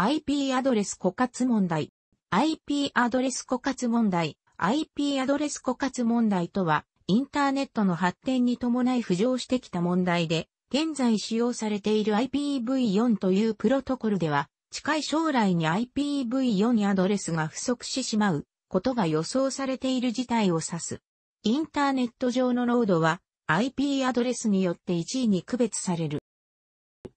IP アドレス枯渇問題。IP アドレス枯渇問題。IP アドレス枯渇問題とは、インターネットの発展に伴い浮上してきた問題で、現在使用されている IPv4 というプロトコルでは、近い将来に IPv4 にアドレスが不足してしまうことが予想されている事態を指す。インターネット上のロードは IP アドレスによって1位に区別される。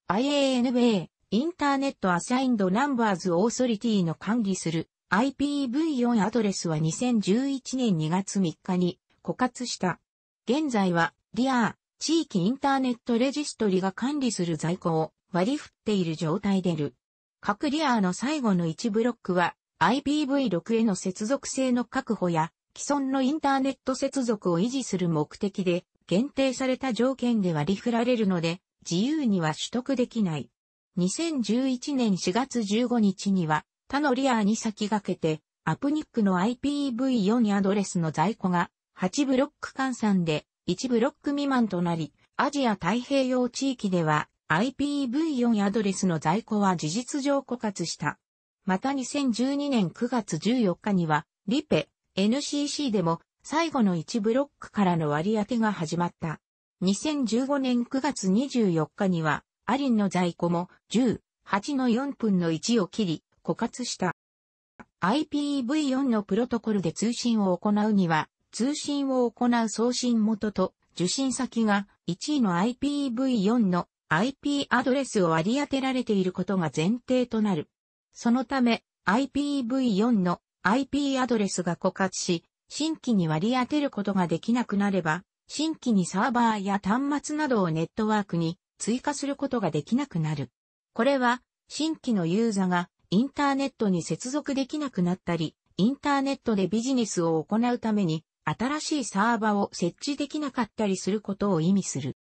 IANBA インターネットアサインドナンバーズオーソリティの管理する IPv4 アドレスは2011年2月3日に枯渇した。現在は、リアー、地域インターネットレジストリが管理する在庫を割り振っている状態でる。各リアーの最後の1ブロックは、IPv6 への接続性の確保や、既存のインターネット接続を維持する目的で、限定された条件で割り振られるので、自由には取得できない。2011年4月15日には他のリアーに先駆けて、アプニックの IPv4 アドレスの在庫が8ブロック換算で1ブロック未満となり、アジア太平洋地域では IPv4 アドレスの在庫は事実上枯渇した。また2012年9月14日には、リペ、NCC でも最後の1ブロックからの割り当てが始まった。2015年9月24日には、アリンの在庫も10、8の4分の1を切り、枯渇した。IPv4 のプロトコルで通信を行うには、通信を行う送信元と受信先が1位の IPv4 の IP アドレスを割り当てられていることが前提となる。そのため IPv4 の IP アドレスが枯渇し、新規に割り当てることができなくなれば、新規にサーバーや端末などをネットワークに追加することができなくなる。これは、新規のユーザがインターネットに接続できなくなったり、インターネットでビジネスを行うために新しいサーバを設置できなかったりすることを意味する。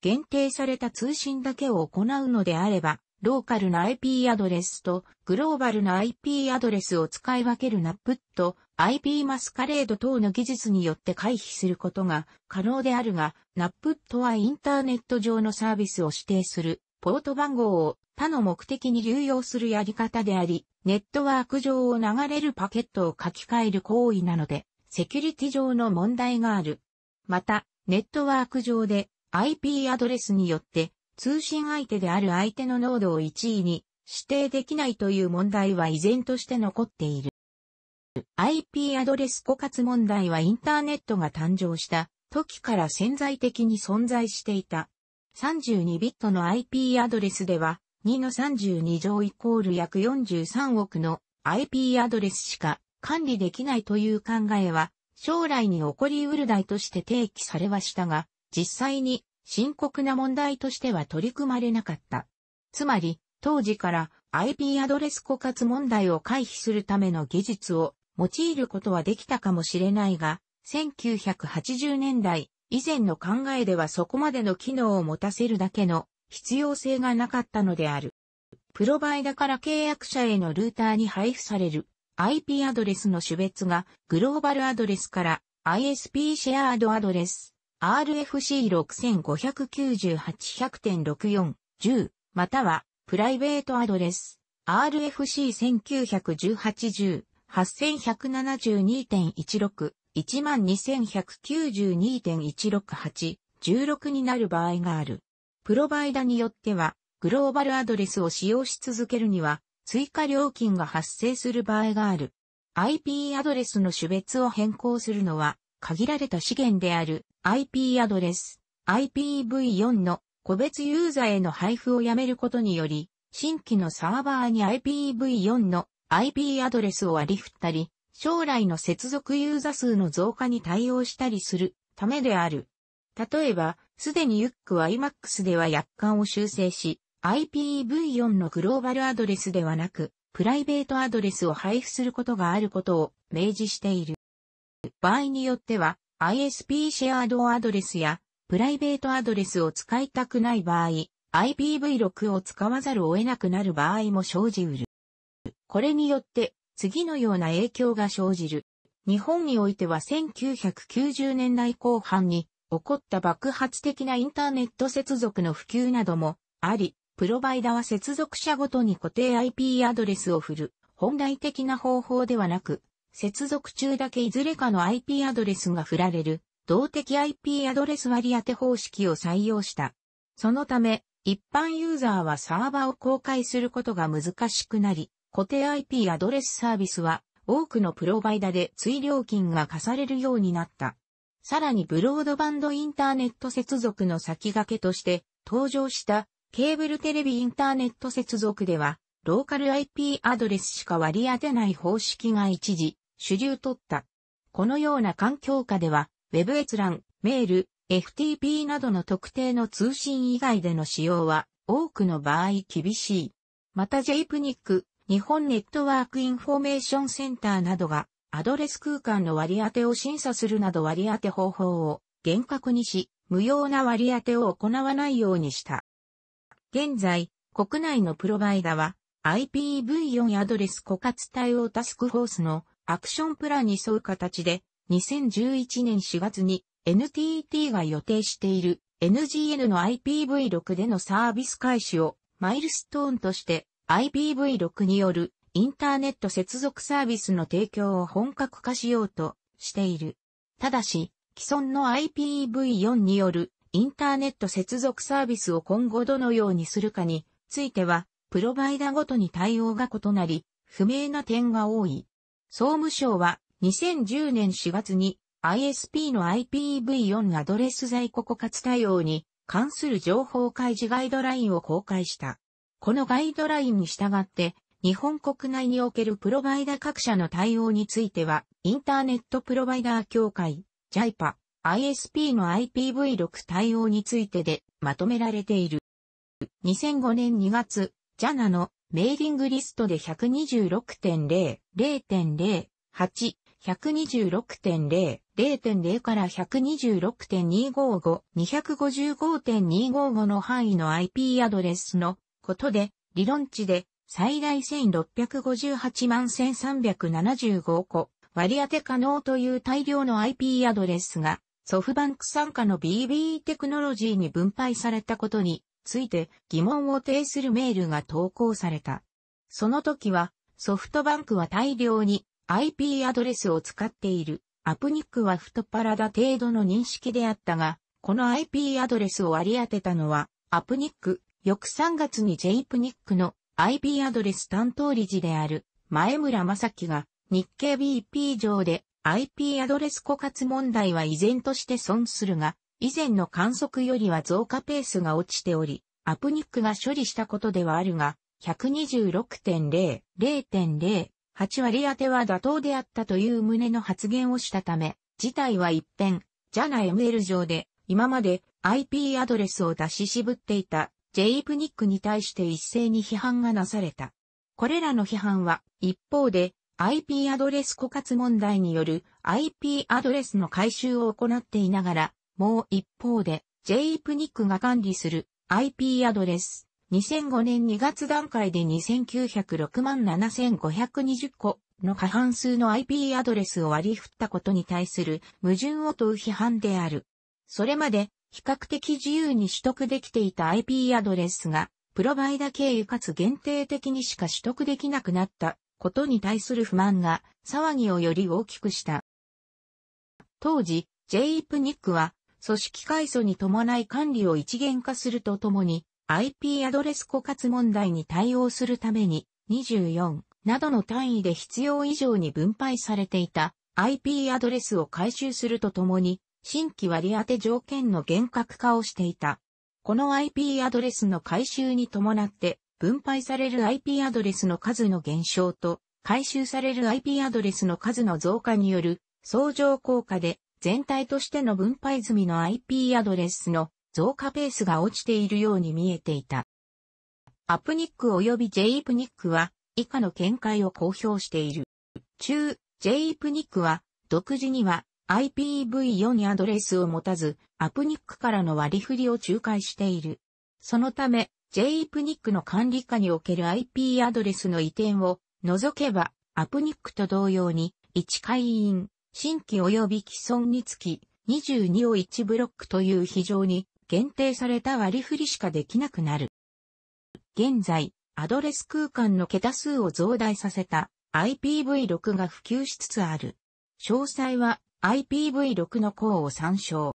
限定された通信だけを行うのであれば、ローカルな IP アドレスとグローバルな IP アドレスを使い分けるナップット、IP マスカレード等の技術によって回避することが可能であるが、ナップットはインターネット上のサービスを指定するポート番号を他の目的に流用するやり方であり、ネットワーク上を流れるパケットを書き換える行為なので、セキュリティ上の問題がある。また、ネットワーク上で IP アドレスによって通信相手である相手の濃度を1位に指定できないという問題は依然として残っている。IP アドレス枯渇問題はインターネットが誕生した時から潜在的に存在していた。32ビットの IP アドレスでは2の32乗イコール約43億の IP アドレスしか管理できないという考えは将来に起こりうる題として提起されはしたが、実際に深刻な問題としては取り組まれなかった。つまり、当時から IP アドレス枯渇問題を回避するための技術を用いることはできたかもしれないが、1980年代以前の考えではそこまでの機能を持たせるだけの必要性がなかったのである。プロバイダから契約者へのルーターに配布される IP アドレスの種別がグローバルアドレスから ISP シェアードアドレス RFC6598-100.64、10、または、プライベートアドレス、RFC1918-10、8172.16、12192.168、16になる場合がある。プロバイダによっては、グローバルアドレスを使用し続けるには、追加料金が発生する場合がある。IP アドレスの種別を変更するのは、限られた資源である IP アドレス IPv4 の個別ユーザーへの配布をやめることにより、新規のサーバーに IPv4 の IP アドレスを割り振ったり、将来の接続ユーザ数の増加に対応したりするためである。例えば、すでに YUK は IMAX では約款を修正し、IPv4 のグローバルアドレスではなく、プライベートアドレスを配布することがあることを明示している。場合によっては ISP シェアードアドレスやプライベートアドレスを使いたくない場合、IPv6 を使わざるを得なくなる場合も生じうる。これによって次のような影響が生じる。日本においては1990年代後半に起こった爆発的なインターネット接続の普及などもあり、プロバイダは接続者ごとに固定 IP アドレスを振る、本来的な方法ではなく、接続中だけいずれかの IP アドレスが振られる、動的 IP アドレス割当方式を採用した。そのため、一般ユーザーはサーバを公開することが難しくなり、固定 IP アドレスサービスは多くのプロバイダで追料金が課されるようになった。さらにブロードバンドインターネット接続の先駆けとして登場したケーブルテレビインターネット接続ではローカル IP アドレスしか割り当てない方式が一時主流取った。このような環境下では、Web 閲覧、メール、FTP などの特定の通信以外での使用は、多くの場合厳しい。また JPNIC、日本ネットワークインフォメーションセンターなどが、アドレス空間の割り当てを審査するなど割り当て方法を厳格にし、無用な割り当てを行わないようにした。現在、国内のプロバイダは IPv4 アドレス枯渇対応タスクフォースのアクションプランに沿う形で、2011年4月に NTT が予定している NGN の IPv6 でのサービス開始をマイルストーンとして IPv6 によるインターネット接続サービスの提供を本格化しようとしている。ただし、既存の IPv4 によるインターネット接続サービスを今後どのようにするかについては、プロバイダごとに対応が異なり、不明な点が多い。総務省は2010年4月に ISP の IPv4 アドレス在庫枯渇対応に関する情報開示ガイドラインを公開した。このガイドラインに従って、日本国内におけるプロバイダ各社の対応については、インターネットプロバイダー協会、JIPA、ISP の IPv6 対応についてでまとめられている。2005年2月、ジャナのメーリングリストで126.0、0.0、8、126.0、0.0から126.255、255.255の範囲の IP アドレスのことで、理論値で最大1658万1375個、割り当て可能という大量の IP アドレスが、ソフバンク傘下の BB テクノロジーに分配されたことについて疑問を呈するメールが投稿された。その時は、ソフトバンクは大量に IP アドレスを使っている。アプニックは太っ腹だ程度の認識であったが、この IP アドレスを割り当てたのは、アプニック、翌3月に j プニックの IP アドレス担当理事である前村正樹が日経 BP 上で IP アドレス枯渇問題は依然として損するが、以前の観測よりは増加ペースが落ちており、アプニックが処理したことではあるが、126.0、0.0、8割当ては妥当であったという旨の発言をしたため、事態は一変、ジャナ m l 上で、今まで IP アドレスを出し渋っていた j p ニックに対して一斉に批判がなされた。これらの批判は、一方で、IP アドレス枯渇問題による IP アドレスの回収を行っていながら、もう一方で、JPNIC が管理する IP アドレス、2005年2月段階で2906万7520個の過半数の IP アドレスを割り振ったことに対する矛盾を問う批判である。それまで比較的自由に取得できていた IP アドレスがプロバイダ経由かつ限定的にしか取得できなくなったことに対する不満が騒ぎをより大きくした。当時、JEPNIC は組織改組に伴い管理を一元化するとともに、IP アドレス枯渇問題に対応するために、24などの単位で必要以上に分配されていた IP アドレスを回収するとともに、新規割当条件の厳格化をしていた。この IP アドレスの回収に伴って、分配される IP アドレスの数の減少と、回収される IP アドレスの数の増加による相乗効果で全体としての分配済みの IP アドレスの増加ペースが落ちているように見えていた。アプニック及び J プニックは以下の見解を公表している。中、J プニックは独自には IPv4 にアドレスを持たず、アプニックからの割り振りを仲介している。そのため、J プニックの管理下における IP アドレスの移転を除けば、アプニックと同様に、1会員、新規及び既存につき、22を1ブロックという非常に限定された割り振りしかできなくなる。現在、アドレス空間の桁数を増大させた IPv6 が普及しつつある。詳細は IPv6 の項を参照。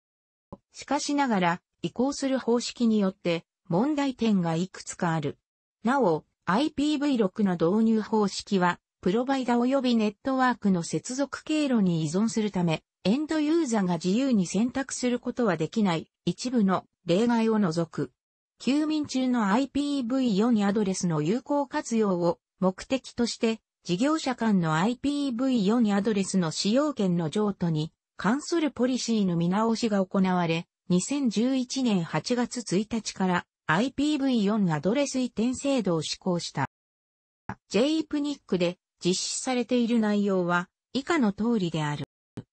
しかしながら、移行する方式によって問題点がいくつかある。なお、IPv6 の導入方式はプロバイダ及びネットワークの接続経路に依存するため、エンドユーザーが自由に選択することはできない一部の例外を除く。休眠中の IPv4 アドレスの有効活用を目的として、事業者間の IPv4 アドレスの使用権の譲渡に関するポリシーの見直しが行われ、2011年8月1日から IPv4 アドレス移転制度を施行した。JPNIC で実施されている内容は以下の通りである。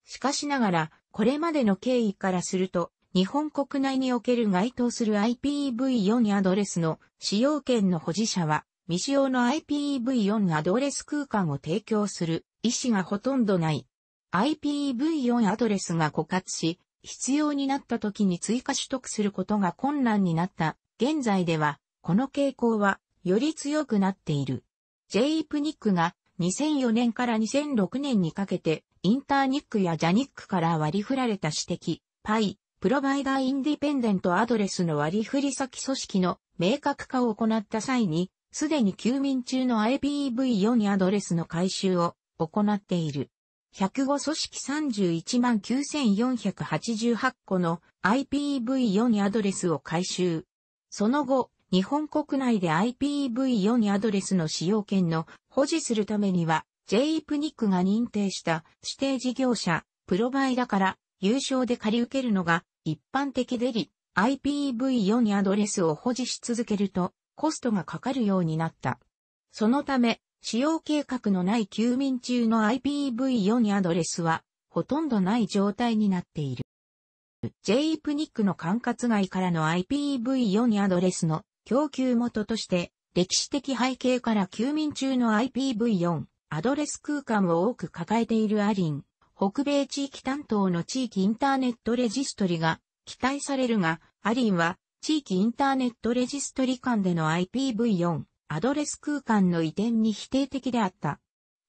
しかしながら、これまでの経緯からすると、日本国内における該当する IPv4 アドレスの使用権の保持者は、未使用の IPv4 アドレス空間を提供する意思がほとんどない。IPv4 アドレスが枯渇し、必要になった時に追加取得することが困難になった。現在では、この傾向はより強くなっている。JPNIC が2004年から2006年にかけて、インターニックやジャニックから割り振られた指摘、パイ、プロバイダーインディペンデントアドレスの割り振り先組織の明確化を行った際に、すでに休眠中の IPv4 アドレスの回収を行っている。105組織319,488個の IPv4 アドレスを回収。その後、日本国内で IPv4 アドレスの使用権の保持するためには、JEPNIC が認定した指定事業者、プロバイダから有償で借り受けるのが一般的でり、IPv4 アドレスを保持し続けるとコストがかかるようになった。そのため、使用計画のない休眠中の IPv4 アドレスはほとんどない状態になっている。JEPNIC の管轄外からの IPv4 アドレスの供給元として、歴史的背景から休眠中の IPv4、アドレス空間を多く抱えているアリン、北米地域担当の地域インターネットレジストリが期待されるが、アリンは地域インターネットレジストリ間での IPv4、アドレス空間の移転に否定的であった。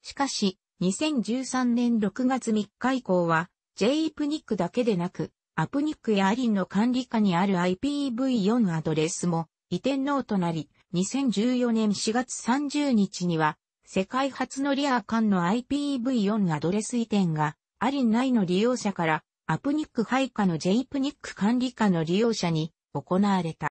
しかし、2013年6月3日以降は、JEPNIC だけでなく、アプニックやアリンの管理下にある IPv4 アドレスも移転ノーとなり、2014年4月30日には、世界初のリア間の IPv4 アドレス移転が、アリン内の利用者から、アプニック配下の J プニック管理下の利用者に行われた。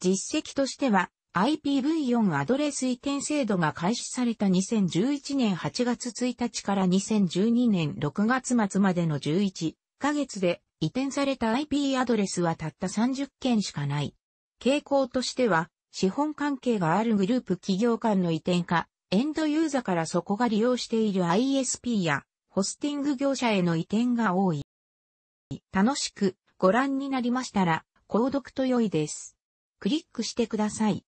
実績としては、IPv4 アドレス移転制度が開始された2011年8月1日から2012年6月末までの11ヶ月で移転された IP アドレスはたった30件しかない。傾向としては、資本関係があるグループ企業間の移転か、エンドユーザからそこが利用している ISP や、ホスティング業者への移転が多い。楽しくご覧になりましたら、購読と良いです。クリックしてください。